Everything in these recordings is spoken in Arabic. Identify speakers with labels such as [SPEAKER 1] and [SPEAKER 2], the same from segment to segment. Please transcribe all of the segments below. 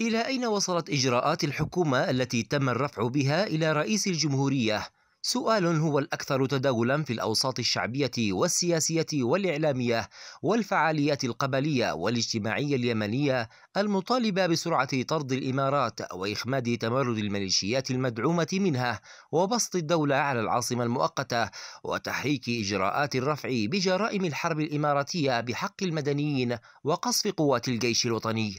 [SPEAKER 1] إلى أين وصلت إجراءات الحكومة التي تم الرفع بها إلى رئيس الجمهورية؟ سؤال هو الأكثر تداولا في الأوساط الشعبية والسياسية والإعلامية والفعاليات القبلية والاجتماعية اليمنية المطالبة بسرعة طرد الإمارات وإخماد تمرد الميليشيات المدعومة منها وبسط الدولة على العاصمة المؤقتة وتحريك إجراءات الرفع بجرائم الحرب الإماراتية بحق المدنيين وقصف قوات الجيش الوطني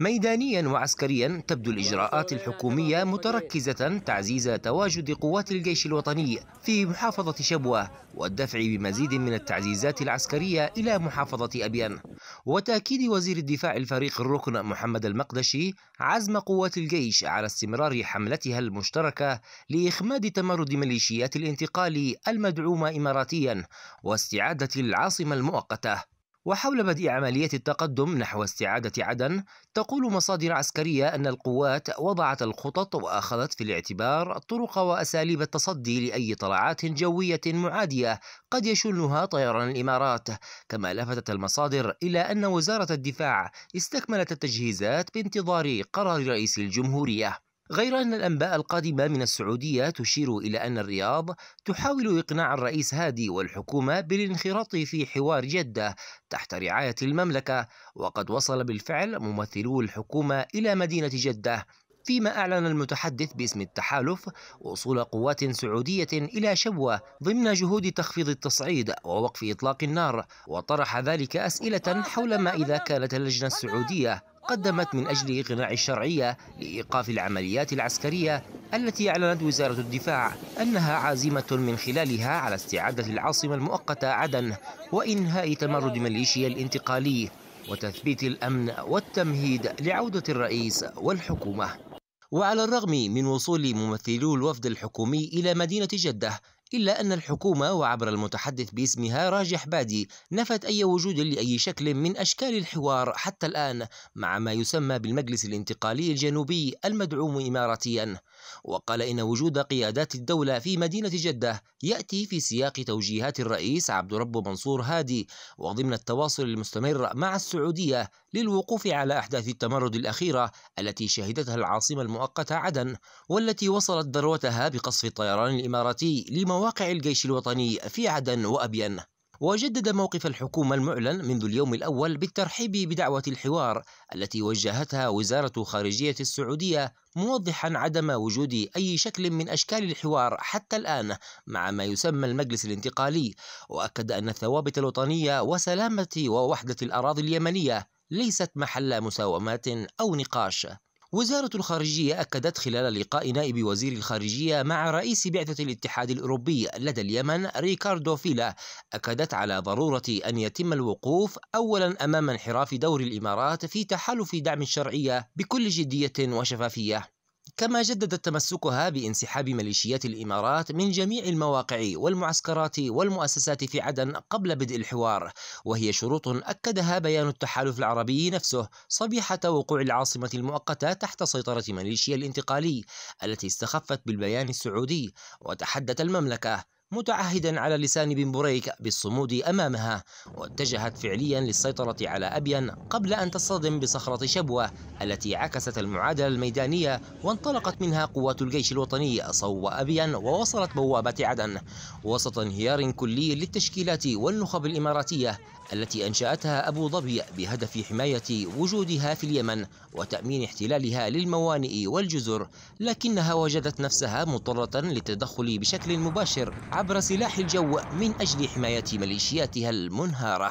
[SPEAKER 1] ميدانيا وعسكريا تبدو الإجراءات الحكومية متركزة تعزيز تواجد قوات الجيش الوطني في محافظة شبوة والدفع بمزيد من التعزيزات العسكرية إلى محافظة أبيان وتأكيد وزير الدفاع الفريق الركن محمد المقدشي عزم قوات الجيش على استمرار حملتها المشتركة لإخماد تمرد ميليشيات الانتقال المدعومة إماراتيا واستعادة العاصمة المؤقتة وحول بدء عملية التقدم نحو استعادة عدن تقول مصادر عسكرية أن القوات وضعت الخطط وأخذت في الاعتبار طرق وأساليب التصدي لأي طلعات جوية معادية قد يشنها طيران الإمارات كما لفتت المصادر إلى أن وزارة الدفاع استكملت التجهيزات بانتظار قرار رئيس الجمهورية غير أن الأنباء القادمة من السعودية تشير إلى أن الرياض تحاول إقناع الرئيس هادي والحكومة بالانخراط في حوار جدة تحت رعاية المملكة وقد وصل بالفعل ممثلو الحكومة إلى مدينة جدة فيما أعلن المتحدث باسم التحالف وصول قوات سعودية إلى شبوة ضمن جهود تخفيض التصعيد ووقف إطلاق النار وطرح ذلك أسئلة حول ما إذا كانت اللجنة السعودية قدمت من أجل إقناع الشرعية لإيقاف العمليات العسكرية التي أعلنت وزارة الدفاع أنها عازمة من خلالها على استعادة العاصمة المؤقتة عدن وإنهاء تمرد ميليشيا الانتقالي وتثبيت الأمن والتمهيد لعودة الرئيس والحكومة وعلى الرغم من وصول ممثلو الوفد الحكومي إلى مدينة جدة إلا أن الحكومة وعبر المتحدث باسمها راجح بادي نفت أي وجود لأي شكل من أشكال الحوار حتى الآن مع ما يسمى بالمجلس الانتقالي الجنوبي المدعوم إماراتيا وقال إن وجود قيادات الدولة في مدينة جدة يأتي في سياق توجيهات الرئيس عبد رب منصور هادي وضمن التواصل المستمر مع السعودية للوقوف على أحداث التمرد الأخيرة التي شهدتها العاصمة المؤقتة عدن والتي وصلت ذروتها بقصف الطيران الإماراتي لمواقع الجيش الوطني في عدن وأبين وجدد موقف الحكومة المعلن منذ اليوم الأول بالترحيب بدعوة الحوار التي وجهتها وزارة خارجية السعودية موضحا عدم وجود أي شكل من أشكال الحوار حتى الآن مع ما يسمى المجلس الانتقالي وأكد أن الثوابت الوطنية وسلامة ووحدة الأراضي اليمنية ليست محل مساومات أو نقاش وزارة الخارجية أكدت خلال لقاء نائب وزير الخارجية مع رئيس بعثة الاتحاد الأوروبي لدى اليمن ريكاردو فيلا أكدت على ضرورة أن يتم الوقوف أولا أمام انحراف دور الإمارات في تحالف دعم الشرعية بكل جدية وشفافية كما جددت تمسكها بانسحاب ميليشيات الامارات من جميع المواقع والمعسكرات والمؤسسات في عدن قبل بدء الحوار وهي شروط اكدها بيان التحالف العربي نفسه صبيحه وقوع العاصمه المؤقته تحت سيطره ميليشيا الانتقالي التي استخفت بالبيان السعودي وتحدث المملكه متعهدا على لسان بن بريك بالصمود أمامها واتجهت فعليا للسيطرة على أبين قبل أن تصطدم بصخرة شبوة التي عكست المعادلة الميدانية وانطلقت منها قوات الجيش الوطني صوب أبين ووصلت بوابة عدن وسط انهيار كلي للتشكيلات والنخب الإماراتية التي أنشأتها أبو ظبي بهدف حماية وجودها في اليمن وتأمين احتلالها للموانئ والجزر لكنها وجدت نفسها مضطرة للتدخل بشكل مباشر عبر سلاح الجو من أجل حماية ميليشياتها المنهارة